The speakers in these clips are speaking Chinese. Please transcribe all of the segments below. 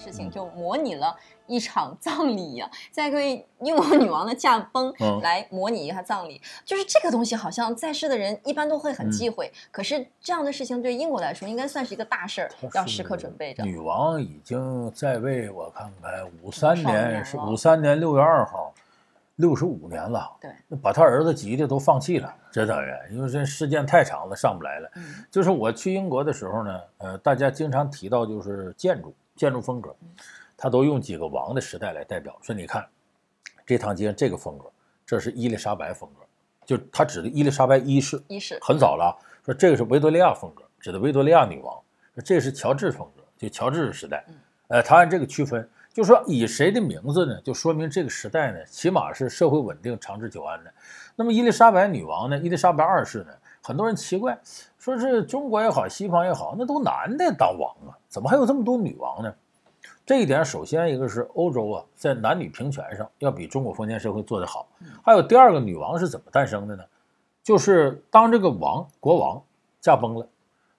事情就模拟了一场 葬礼一样，在为英国女王的驾崩来模拟一下葬礼，就是这个东西，好像在世的人一般都会很忌讳。可是这样的事情对英国来说，应该算是一个大事儿，要时刻准备着。女王已经在位，我看看，五三年是五三年六月二号，六十五年了。对，把他儿子急的都放弃了，这当然，因为这时间太长了，上不来了。就是我去英国的时候呢，呃，大家经常提到就是建筑。建筑风格，他都用几个王的时代来代表，说你看，这趟街这个风格，这是伊丽莎白风格，就他指的伊丽莎白一世，一世很早了，说这个是维多利亚风格，指的维多利亚女王，这是乔治风格，就乔治时代，呃，他按这个区分，就说以谁的名字呢，就说明这个时代呢，起码是社会稳定、长治久安的。那么伊丽莎白女王呢，伊丽莎白二世呢？很多人奇怪，说是中国也好，西方也好，那都男的当王啊，怎么还有这么多女王呢？这一点，首先一个是欧洲啊，在男女平权上要比中国封建社会做得好。还有第二个，女王是怎么诞生的呢？就是当这个王国王驾崩了，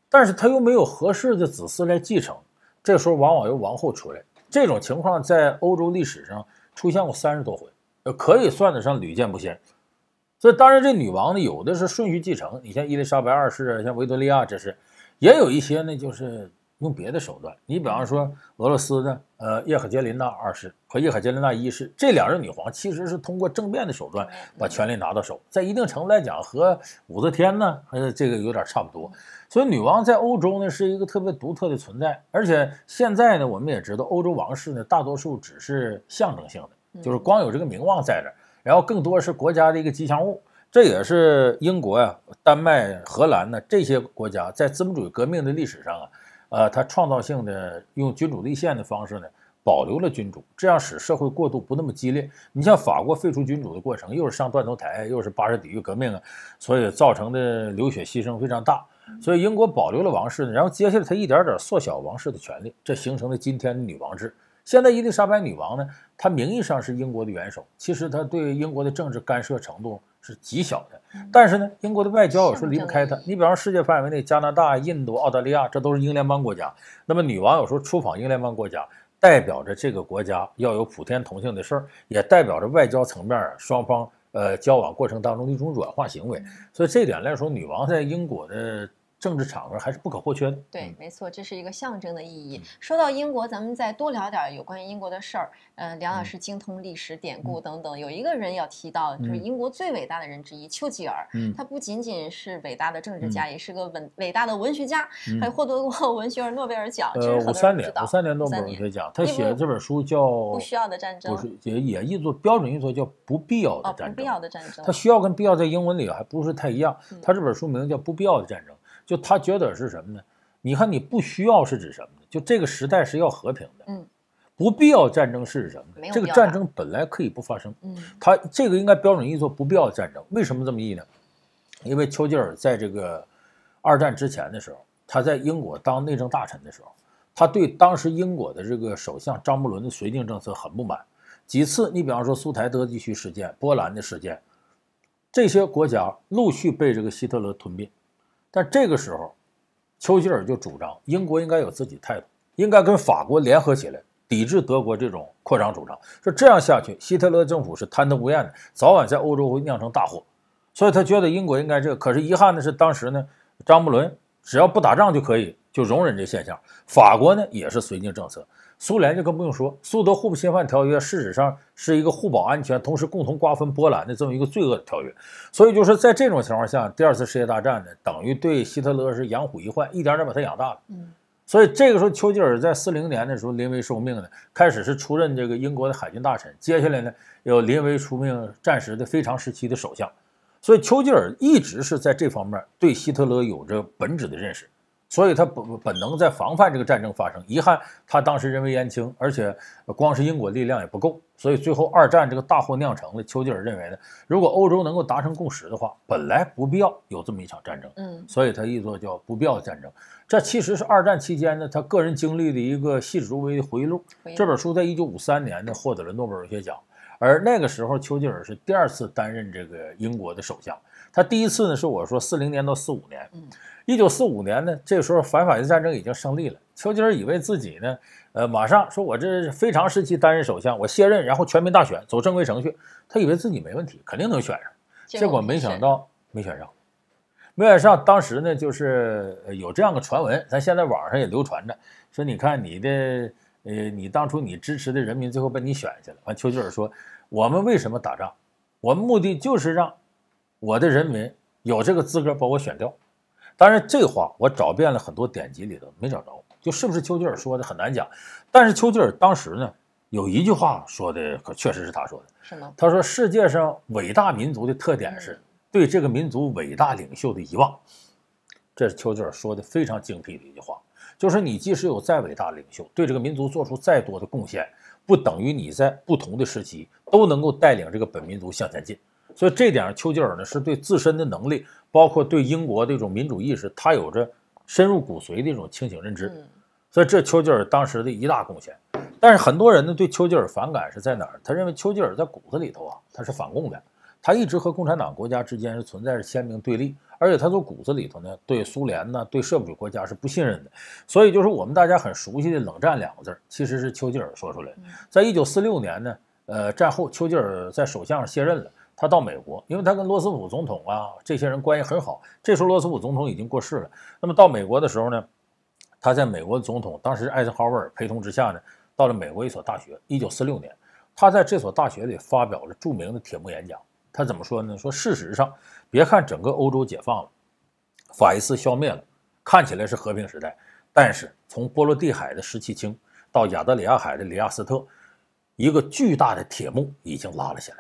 但是他又没有合适的子嗣来继承，这时候往往由王后出来。这种情况在欧洲历史上出现过三十多回，呃，可以算得上屡见不鲜。所以，当然，这女王呢，有的是顺序继承，你像伊丽莎白二世啊，像维多利亚，这是；也有一些呢，就是用别的手段。你比方说，俄罗斯的呃，叶卡捷琳娜二世和叶卡捷琳娜一世这两任女皇，其实是通过政变的手段把权力拿到手，在一定程度来讲，和武则天呢，是这个有点差不多。所以，女王在欧洲呢是一个特别独特的存在，而且现在呢，我们也知道，欧洲王室呢大多数只是象征性的，就是光有这个名望在儿。然后更多是国家的一个吉祥物，这也是英国呀、丹麦、荷兰呢这些国家在资本主义革命的历史上啊，呃，它创造性的用君主立宪的方式呢保留了君主，这样使社会过渡不那么激烈。你像法国废除君主的过程，又是上断头台，又是巴士底狱革命啊，所以造成的流血牺牲非常大。所以英国保留了王室，呢，然后接下来他一点点缩小王室的权利，这形成了今天的女王制。现在伊丽莎白女王呢，她名义上是英国的元首，其实她对英国的政治干涉程度是极小的。但是呢，英国的外交有时候离不开她。你比方说，世界范围内加拿大、印度、澳大利亚，这都是英联邦国家。那么女王有时候出访英联邦国家，代表着这个国家要有普天同庆的事儿，也代表着外交层面啊双方呃交往过程当中的一种软化行为。所以这点来说，女王在英国的。政治场合还是不可或缺。对，没错，这是一个象征的意义。说到英国，咱们再多聊点有关于英国的事儿。嗯，梁老师精通历史典故等等。有一个人要提到，就是英国最伟大的人之一丘吉尔。嗯，他不仅仅是伟大的政治家，也是个文伟大的文学家，还获得过 文学诺贝尔奖。呃，五三年，五三年诺贝尔文学奖。他写的这本书叫《不需要的战争》，不是也也译作标准译作叫《不必要的战争》。哦，不必要的战争。他需要跟必要在英文里还不是太一样。他这本书名叫《不必要的战争》。就他觉得是什么呢？你看，你不需要是指什么呢？就这个时代是要和平的，嗯，不必要战争是指什么呢？这个战争本来可以不发生，嗯，他这个应该标准译作不必要战争。为什么这么译呢？因为丘吉尔在这个二战之前的时候，他在英国当内政大臣的时候，他对当时英国的这个首相张伯伦的绥靖政策很不满。几次，你比方说苏台德地区事件、波兰的事件，这些国家陆续被这个希特勒吞并。但这个时候，丘吉尔就主张英国应该有自己态度，应该跟法国联合起来抵制德国这种扩张主张。说这样下去，希特勒政府是贪得无厌的，早晚在欧洲会酿成大祸。所以他觉得英国应该这。可是遗憾的是，当时呢，张伯伦只要不打仗就可以就容忍这现象，法国呢也是绥靖政策。苏联就更不用说，苏德互不侵犯条约事实上是一个互保安全，同时共同瓜分波兰的这么一个罪恶的条约。所以就是在这种情况下，第二次世界大战呢，等于对希特勒是养虎为患，一点点把他养大了。嗯，所以这个时候丘吉尔在四零年的时候临危受命呢，开始是出任这个英国的海军大臣，接下来呢要临危出命战时的非常时期的首相。所以丘吉尔一直是在这方面对希特勒有着本质的认识。所以，他本本能在防范这个战争发生。遗憾，他当时人微言轻，而且光是英国力量也不够，所以最后二战这个大祸酿成了。丘吉尔认为呢，如果欧洲能够达成共识的话，本来不必要有这么一场战争。嗯，所以他一作叫“不必要的战争”。这其实是二战期间呢，他个人经历的一个细致入微的回忆录。这本书在一九五三年呢，获得了诺贝尔文学奖。而那个时候，丘吉尔是第二次担任这个英国的首相。他第一次呢，是我说四零年到四五年。一九四五年呢，这时候反法西斯战争已经胜利了。丘吉尔以为自己呢，呃，马上说，我这非常时期担任首相，我卸任，然后全民大选，走正规程序。他以为自己没问题，肯定能选上。结果没想到没选上，没选上。当时呢，就是有这样个传闻，咱现在网上也流传着，说你看你的。呃，你当初你支持的人民最后被你选去了。完，丘吉尔说：“我们为什么打仗？我们目的就是让我的人民有这个资格把我选掉。”当然，这话我找遍了很多典籍里头没找着，就是不是丘吉尔说的很难讲。但是丘吉尔当时呢，有一句话说的可确实是他说的。什么？他说：“世界上伟大民族的特点是对这个民族伟大领袖的遗忘。”这是丘吉尔说的非常精辟的一句话。就是你即使有再伟大的领袖，对这个民族做出再多的贡献，不等于你在不同的时期都能够带领这个本民族向前进。所以这点上，丘吉尔呢是对自身的能力，包括对英国这种民主意识，他有着深入骨髓的一种清醒认知。所以这丘吉尔当时的一大贡献。但是很多人呢对丘吉尔反感是在哪儿？他认为丘吉尔在骨子里头啊，他是反共的，他一直和共产党国家之间是存在着鲜明对立。而且他从骨子里头呢，对苏联呢，对社会主义国家是不信任的，所以就是我们大家很熟悉的“冷战”两个字，其实是丘吉尔说出来。在一九四六年呢，呃，战后丘吉尔在首相上卸任了，他到美国，因为他跟罗斯福总统啊这些人关系很好。这时候罗斯福总统已经过世了。那么到美国的时候呢，他在美国总统当时艾森豪威尔陪同之下呢，到了美国一所大学。一九四六年，他在这所大学里发表了著名的铁幕演讲。他怎么说呢？说事实上，别看整个欧洲解放了，法西斯消灭了，看起来是和平时代，但是从波罗的海的石气清到亚得里亚海的里亚斯特，一个巨大的铁幕已经拉了下来。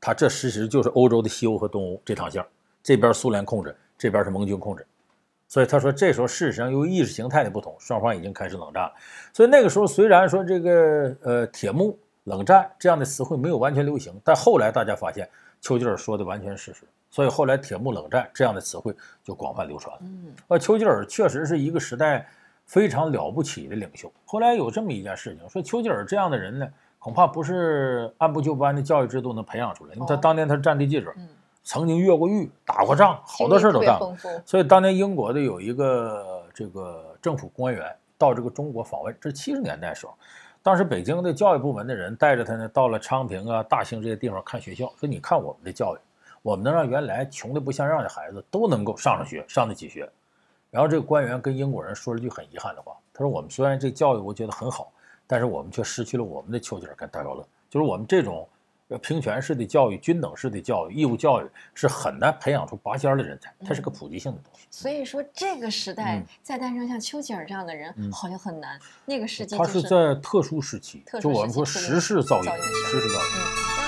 他这事实就是欧洲的西欧和东欧这趟线，这边苏联控制，这边是盟军控制。所以他说，这时候事实上由于意识形态的不同，双方已经开始冷战。所以那个时候虽然说这个呃铁幕冷战这样的词汇没有完全流行，但后来大家发现。丘吉尔说的完全事实，所以后来“铁幕冷战”这样的词汇就广泛流传。嗯，呃，丘吉尔确实是一个时代非常了不起的领袖。后来有这么一件事情，说丘吉尔这样的人呢，恐怕不是按部就班的教育制度能培养出来。因为他当年他是战地记者，曾经越过狱打过仗，好多事儿都干。过。所以当年英国的有一个这个政府官员到这个中国访问，这七十年代时候。当时北京的教育部门的人带着他呢，到了昌平啊、大兴这些地方看学校，说：“你看我们的教育，我们能让原来穷的不像样的孩子都能够上上学，上得起学。”然后这个官员跟英国人说了句很遗憾的话，他说：“我们虽然这教育我觉得很好，但是我们却失去了我们的丘吉尔跟戴高乐，就是我们这种。”平权式的教育、均等式的教育、义务教育是很难培养出拔尖儿的人才，它是个普及性的东西。所以说，这个时代再诞生像丘吉尔这样的人好像很难。那个时期，他是在特殊时期，就我们说时势造英雄，时势造英雄。